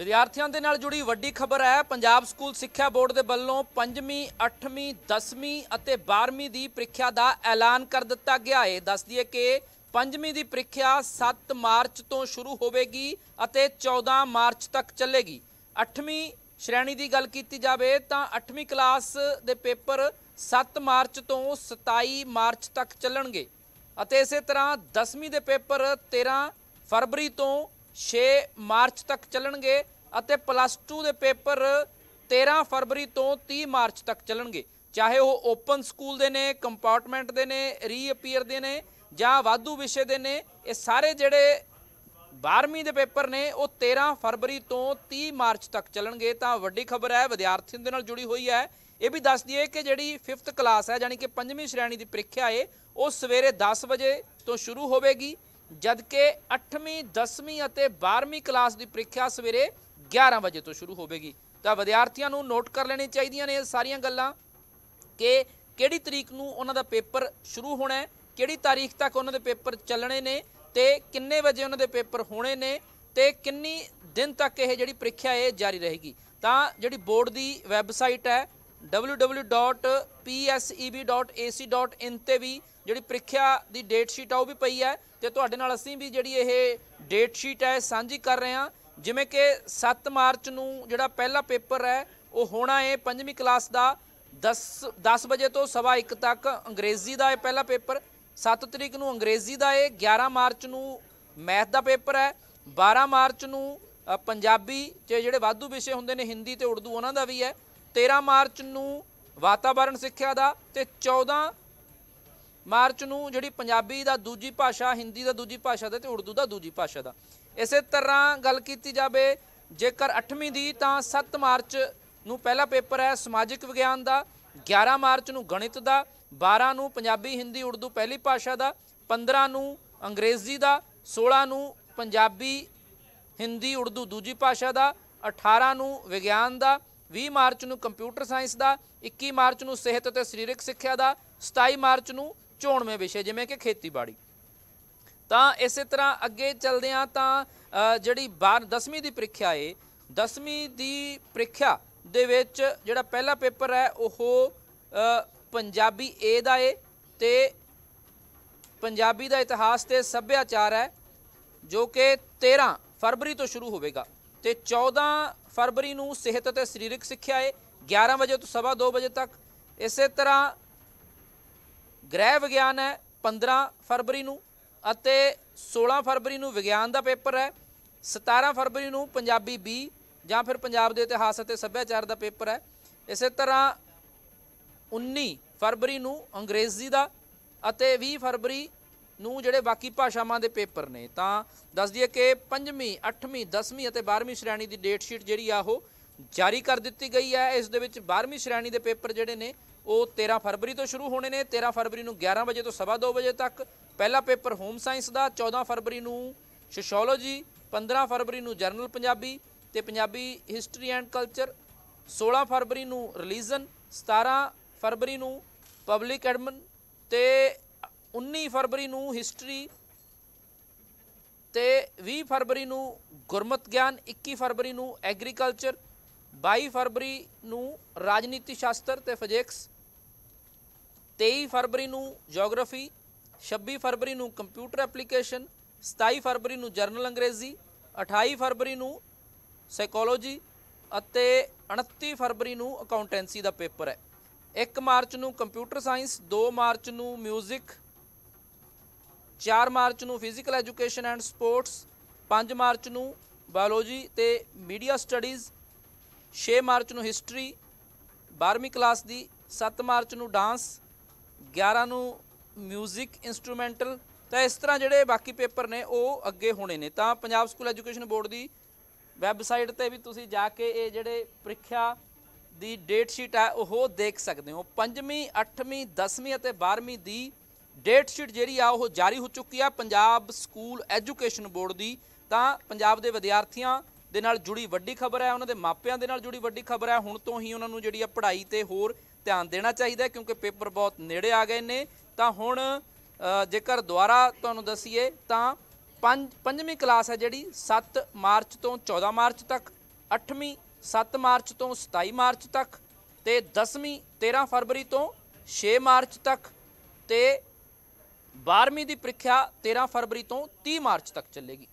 ਵਿਦਿਆਰਥੀਆਂ ਦੇ ਨਾਲ ਜੁੜੀ ਵੱਡੀ ਖਬਰ ਹੈ ਪੰਜਾਬ ਸਕੂਲ ਸਿੱਖਿਆ ਬੋਰਡ ਦੇ ਵੱਲੋਂ 5ਵੀਂ 8ਵੀਂ 10ਵੀਂ ਅਤੇ 12ਵੀਂ ਦੀ ਪ੍ਰੀਖਿਆ ਦਾ ਐਲਾਨ ਕਰ ਦਿੱਤਾ ਗਿਆ ਹੈ ਦੱਸ ਦਈਏ ਕਿ 5ਵੀਂ ਦੀ ਪ੍ਰੀਖਿਆ 7 ਮਾਰਚ ਤੋਂ ਸ਼ੁਰੂ ਹੋਵੇਗੀ ਅਤੇ 14 ਮਾਰਚ ਤੱਕ ਚੱਲੇਗੀ 8ਵੀਂ ਸ਼੍ਰੇਣੀ ਦੀ ਗੱਲ ਕੀਤੀ ਜਾਵੇ ਤਾਂ 8ਵੀਂ ਕਲਾਸ ਦੇ ਪੇਪਰ 7 ਮਾਰਚ ਤੋਂ 27 ਮਾਰਚ ਤੱਕ ਚੱਲਣਗੇ ਅਤੇ ਇਸੇ ਤਰ੍ਹਾਂ 10ਵੀਂ ਦੇ ਪੇਪਰ 13 ਫਰਵਰੀ ਤੋਂ 6 ਮਾਰਚ ਤੱਕ ਚੱਲਣਗੇ ਅਤੇ ਪਲੱਸ 2 ਦੇ ਪੇਪਰ 13 ਫਰਵਰੀ ਤੋਂ 30 ਮਾਰਚ ਤੱਕ ਚੱਲਣਗੇ ਚਾਹੇ ਉਹ ਓਪਨ ਸਕੂਲ ਦੇ ਨੇ ਕੰਪਾਰਟਮੈਂਟ ਦੇ ਨੇ ਰੀਅਪੀਅਰ ਦੇ ਨੇ ਜਾਂ ਵਾਧੂ ਵਿਸ਼ੇ ਦੇ ਨੇ ਇਹ ਸਾਰੇ ਜਿਹੜੇ 12ਵੀਂ ਦੇ ਪੇਪਰ ਨੇ ਉਹ 13 ਫਰਵਰੀ ਤੋਂ 30 ਮਾਰਚ ਤੱਕ ਚੱਲਣਗੇ ਤਾਂ ਵੱਡੀ ਖਬਰ ਹੈ ਵਿਦਿਆਰਥੀਆਂ ਦੇ ਨਾਲ ਜੁੜੀ ਹੋਈ ਹੈ ਇਹ ਵੀ ਦੱਸ ਦਈਏ ਕਿ ਜਿਹੜੀ 5th ਕਲਾਸ ਹੈ ਯਾਨੀ ਕਿ 5ਵੀਂ ਸ਼੍ਰੇਣੀ ਦੀ ਪ੍ਰੀਖਿਆ ਹੈ ਉਹ ਸਵੇਰੇ 10 ਵਜੇ ਤੋਂ ਸ਼ੁਰੂ ਹੋਵੇਗੀ ਜਦਕਿ 8ਵੀਂ 10ਵੀਂ ਅਤੇ 12ਵੀਂ ਕਲਾਸ ਦੀ ਪ੍ਰੀਖਿਆ ਸਵੇਰੇ 11 ਵਜੇ ਤੋਂ ਸ਼ੁਰੂ ਹੋਵੇਗੀ ਤਾਂ ਵਿਦਿਆਰਥੀਆਂ ਨੂੰ ਨੋਟ ਕਰ ਲੈਣੀ ਚਾਹੀਦੀਆਂ ਨੇ ਇਹ ਸਾਰੀਆਂ ਗੱਲਾਂ ਕਿ ਕਿਹੜੀ ਤਰੀਕ ਨੂੰ ਉਹਨਾਂ ਦਾ ਪੇਪਰ ਸ਼ੁਰੂ ਹੋਣਾ ਹੈ ਕਿਹੜੀ ਤਾਰੀਖ ਤੱਕ ਉਹਨਾਂ ਦੇ ਪੇਪਰ ਚੱਲਣੇ ਨੇ ਤੇ ਕਿੰਨੇ ਵਜੇ ਉਹਨਾਂ ਦੇ ਪੇਪਰ ਹੋਣੇ ਨੇ ਤੇ ਕਿੰਨੀ ਦਿਨ ਤੱਕ ਇਹ ਜਿਹੜੀ ਪ੍ਰੀਖਿਆ ਇਹ ਜਾਰੀ ਰਹੇਗੀ ਤਾਂ ਜਿਹੜੀ ਬੋਰਡ ਦੀ ਵੈਬਸਾਈਟ ਹੈ www.pseb.ac.in ਤੇ ਵੀ ਜਿਹੜੀ ਪ੍ਰੀਖਿਆ ਦੀ ਡੇਟ ਸ਼ੀਟ ਆ ਉਹ ਵੀ ਪਈ ਹੈ ਤੇ ਤੁਹਾਡੇ ਨਾਲ ਅਸੀਂ ਵੀ ਜਿਹੜੀ ਇਹ ਡੇਟ ਸ਼ੀਟ ਹੈ ਸਾਂਝੀ ਕਰ ਰਹੇ ਹਾਂ ਜਿਵੇਂ ਕਿ 7 ਮਾਰਚ ਨੂੰ ਜਿਹੜਾ ਪਹਿਲਾ ਪੇਪਰ ਹੈ ਉਹ ਹੋਣਾ ਹੈ 5ਵੀਂ ਕਲਾਸ ਦਾ 10 10 ਵਜੇ ਤੋਂ ਸਵਾ 1 ਤੱਕ ਅੰਗਰੇਜ਼ੀ ਦਾ ਇਹ ਪਹਿਲਾ ਪੇਪਰ 7 ਤਰੀਕ ਨੂੰ ਅੰਗਰੇਜ਼ੀ ਦਾ ਇਹ 11 ਮਾਰਚ ਨੂੰ ਮੈਥ ਦਾ ਪੇਪਰ ਹੈ 12 ਮਾਰਚ ਨੂੰ ਪੰਜਾਬੀ ਤੇ ਜਿਹੜੇ ਵਾਧੂ ਵਿਸ਼ੇ ਹੁੰਦੇ ਨੇ ਹਿੰਦੀ ਤੇ ਉਰਦੂ ਉਹਨਾਂ ਦਾ ਵੀ ਹੈ 13 ਮਾਰਚ ਨੂੰ ਵਾਤਾਵਰਣ ਸਿੱਖਿਆ ਦਾ ਤੇ 14 ਮਾਰਚ ਨੂੰ ਜਿਹੜੀ ਪੰਜਾਬੀ ਦਾ ਦੂਜੀ ਭਾਸ਼ਾ ਹਿੰਦੀ ਦਾ ਦੂਜੀ ਭਾਸ਼ਾ ਦਾ ਤੇ ਉਰਦੂ ਦਾ ਦੂਜੀ ਭਾਸ਼ਾ ਦਾ ਇਸੇ ਤਰ੍ਹਾਂ ਗੱਲ ਕੀਤੀ ਜਾਵੇ ਜੇਕਰ 8ਵੀਂ ਦੀ ਤਾਂ 7 ਮਾਰਚ ਨੂੰ ਪਹਿਲਾ ਪੇਪਰ ਹੈ ਸਮਾਜਿਕ ਵਿਗਿਆਨ ਦਾ 11 ਮਾਰਚ ਨੂੰ ਗਣਿਤ ਦਾ 12 ਨੂੰ ਪੰਜਾਬੀ ਹਿੰਦੀ ਉਰਦੂ ਪਹਿਲੀ ਭਾਸ਼ਾ ਦਾ 15 ਨੂੰ ਅੰਗਰੇਜ਼ੀ ਦਾ 16 ਨੂੰ ਪੰਜਾਬੀ ਹਿੰਦੀ ਉਰਦੂ ਦੂਜੀ ਭਾਸ਼ਾ ਦਾ 18 ਨੂੰ ਵਿਗਿਆਨ ਦਾ 20 ਮਾਰਚ ਨੂੰ ਕੰਪਿਊਟਰ ਸਾਇੰਸ ਦਾ 21 ਮਾਰਚ ਨੂੰ ਸਿਹਤ ਅਤੇ ਸਰੀਰਕ ਸਿੱਖਿਆ ਦਾ 27 ਮਾਰਚ ਨੂੰ ਚੋਣਵੇਂ ਵਿਸ਼ੇ ਜਿਵੇਂ ਕਿ ਖੇਤੀਬਾੜੀ ਤਾਂ ਇਸੇ ਤਰ੍ਹਾਂ ਅੱਗੇ ਚੱਲਦੇ ਆ ਤਾਂ ਜਿਹੜੀ 10ਵੀਂ ਦੀ ਪ੍ਰੀਖਿਆ ਏ 10ਵੀਂ ਦੀ ਪ੍ਰੀਖਿਆ ਦੇ ਵਿੱਚ ਜਿਹੜਾ ਪਹਿਲਾ ਪੇਪਰ ਹੈ ਉਹ ਪੰਜਾਬੀ ਏ ਦਾ ਏ ਤੇ ਪੰਜਾਬੀ ਦਾ ਇਤਿਹਾਸ ਤੇ ਸੱਭਿਆਚਾਰ ਹੈ ਜੋ ਕਿ 13 ਫਰਵਰੀ ਤੋਂ ਸ਼ੁਰੂ ਹੋਵੇਗਾ ਤੇ 14 ਫਰਵਰੀ ਨੂੰ ਸਿਹਤ ਅਤੇ ਸਰੀਰਕ ਸਿੱਖਿਆ ਹੈ 11 ਵਜੇ ਤੋਂ ਸਵਾ 2 ਵਜੇ ਤੱਕ ਇਸੇ ਤਰ੍ਹਾਂ ਗ੍ਰਹਿ ਵਿਗਿਆਨ ਹੈ 15 ਫਰਵਰੀ ਨੂੰ ਅਤੇ 16 ਫਰਵਰੀ ਨੂੰ ਵਿਗਿਆਨ ਦਾ ਪੇਪਰ ਹੈ 17 ਫਰਵਰੀ ਨੂੰ ਪੰਜਾਬੀ ਬੀ ਜਾਂ ਫਿਰ ਪੰਜਾਬ ਦੇ ਇਤਿਹਾਸ ਅਤੇ ਸੱਭਿਆਚਾਰ ਦਾ ਪੇਪਰ ਹੈ ਇਸੇ ਤਰ੍ਹਾਂ 19 ਫਰਵਰੀ ਨੂੰ ਅੰਗਰੇਜ਼ੀ ਦਾ ਅਤੇ 20 ਫਰਵਰੀ ਨੂੰ ਜਿਹੜੇ ਬਾਕੀ ਭਾਸ਼ਾਵਾਂ ਦੇ ਪੇਪਰ ਨੇ ਤਾਂ ਦੱਸ ਦਈਏ ਕਿ 5ਵੀਂ 8ਵੀਂ 10ਵੀਂ ਅਤੇ 12ਵੀਂ ਸ਼੍ਰੇਣੀ ਦੀ ਡੇਟ ਸ਼ੀਟ ਜਿਹੜੀ ਆ ਉਹ ਜਾਰੀ ਕਰ ਦਿੱਤੀ ਗਈ ਹੈ ਇਸ ਦੇ ਵਿੱਚ 12ਵੀਂ ਸ਼੍ਰੇਣੀ ਦੇ ਪੇਪਰ ਜਿਹੜੇ ਨੇ ਉਹ 13 ਫਰਵਰੀ ਤੋਂ ਸ਼ੁਰੂ ਹੋਣੇ ਨੇ 13 ਫਰਵਰੀ ਨੂੰ 11 ਵਜੇ ਤੋਂ 2:30 ਵਜੇ ਤੱਕ ਪਹਿਲਾ ਪੇਪਰ ਹੋਮ ਸਾਇੰਸ ਦਾ 14 ਫਰਵਰੀ ਨੂੰ ਸੋਸ਼ੀਓਲੋਜੀ 15 ਫਰਵਰੀ ਨੂੰ ਜਰਨਲ ਪੰਜਾਬੀ ਤੇ ਪੰਜਾਬੀ ਹਿਸਟਰੀ ਐਂਡ ਕਲਚਰ 16 ਫਰਵਰੀ ਨੂੰ ਰਿਲੀਜਨ 17 ਫਰਵਰੀ ਨੂੰ ਪਬਲਿਕ ਐਡਮਨ ਤੇ 19 ਫਰਵਰੀ ਨੂੰ ਹਿਸਟਰੀ ਤੇ 20 ਫਰਵਰੀ ਨੂੰ ਗੁਰਮਤ ਗਿਆਨ 21 ਫਰਵਰੀ ਨੂੰ ਐਗਰੀਕਲਚਰ 22 ਫਰਵਰੀ ਨੂੰ ਰਾਜਨੀਤੀ ਸ਼ਾਸਤਰ ਤੇ ਫਿਜ਼ਿਕਸ 23 ਫਰਵਰੀ ਨੂੰ ਜੀਓਗ੍ਰਾਫੀ 26 ਫਰਵਰੀ ਨੂੰ ਕੰਪਿਊਟਰ ਐਪਲੀਕੇਸ਼ਨ 27 ਫਰਵਰੀ ਨੂੰ ਜਰਨਲ ਅੰਗਰੇਜ਼ੀ 28 ਫਰਵਰੀ ਨੂੰ ਸਾਈਕੋਲੋਜੀ ਅਤੇ 29 ਫਰਵਰੀ ਨੂੰ ਅਕਾਊਂਟੈਂਸੀ ਦਾ ਪੇਪਰ ਹੈ 1 ਮਾਰਚ ਨੂੰ ਕੰਪਿਊਟਰ ਸਾਇੰਸ 2 ਮਾਰਚ ਨੂੰ 뮤직 4 ਮਾਰਚ ਨੂੰ physical education and sports 5 March ਨੂੰ ਬਾਇਓਲੋਜੀ ਤੇ ਮੀਡੀਆ ਸਟੱਡੀਜ਼ 6 ਮਾਰਚ ਨੂੰ ਹਿਸਟਰੀ 12ਵੀਂ ਕਲਾਸ ਦੀ 7 ਮਾਰਚ ਨੂੰ ਡਾਂਸ 11 ਨੂੰ 뮤직 ਇਨਸਟਰੂਮੈਂਟਲ ਤਾਂ ਇਸ ਤਰ੍ਹਾਂ ਜਿਹੜੇ ਬਾਕੀ ਪੇਪਰ ਨੇ ਉਹ ਅੱਗੇ ਹੋਣੇ ਨੇ ਤਾਂ ਪੰਜਾਬ ਸਕੂਲ ਐਜੂਕੇਸ਼ਨ ਬੋਰਡ ਦੀ ਵੈਬਸਾਈਟ ਤੇ ਵੀ ਤੁਸੀਂ ਜਾ ਕੇ ਇਹ ਜਿਹੜੇ ਪ੍ਰੀਖਿਆ ਦੀ ਡੇਟ ਸ਼ੀਟ ਹੈ ਉਹ ਦੇਖ ਸਕਦੇ ਹੋ 5ਵੀਂ 8ਵੀਂ 10ਵੀਂ ਅਤੇ 12ਵੀਂ ਦੀ ਡੇਟ ਸ਼ੀਟ ਜਿਹੜੀ ਆ ਉਹ ਜਾਰੀ ਹੋ ਚੁੱਕੀ ਆ ਪੰਜਾਬ ਸਕੂਲ ਐਜੂਕੇਸ਼ਨ ਬੋਰਡ ਦੀ ਤਾਂ ਪੰਜਾਬ ਦੇ ਵਿਦਿਆਰਥੀਆਂ ਦੇ ਨਾਲ ਜੁੜੀ ਵੱਡੀ ਖਬਰ ਹੈ ਉਹਨਾਂ ਦੇ ਮਾਪਿਆਂ ਦੇ ਨਾਲ ਜੁੜੀ ਵੱਡੀ ਖਬਰ ਹੈ ਹੁਣ ਤੋਂ ਹੀ ਉਹਨਾਂ ਨੂੰ ਜਿਹੜੀ ਆ ਪੜ੍ਹਾਈ ਤੇ ਹੋਰ ਧਿਆਨ ਦੇਣਾ ਚਾਹੀਦਾ ਕਿਉਂਕਿ ਪੇਪਰ ਬਹੁਤ ਨੇੜੇ ਆ ਗਏ ਨੇ ਤਾਂ ਹੁਣ ਜੇਕਰ ਦੁਆਰਾ ਤੁਹਾਨੂੰ ਦਸੀਏ ਤਾਂ ਪੰਜ ਪੰਜਵੀਂ ਕਲਾਸ ਹੈ ਜਿਹੜੀ 7 ਮਾਰਚ ਤੋਂ 14 ਮਾਰਚ ਤੱਕ 8ਵੀਂ 7 ਮਾਰਚ ਤੋਂ 27 ਮਾਰਚ ਤੱਕ ਤੇ 10ਵੀਂ 13 ਫਰਵਰੀ ਤੋਂ 6 ਮਾਰਚ ਤੱਕ ਤੇ 12ਵੀਂ ਦੀ ਪ੍ਰੀਖਿਆ 13 ਫਰਵਰੀ ਤੋਂ 30 ਮਾਰਚ ਤੱਕ ਚੱਲੇਗੀ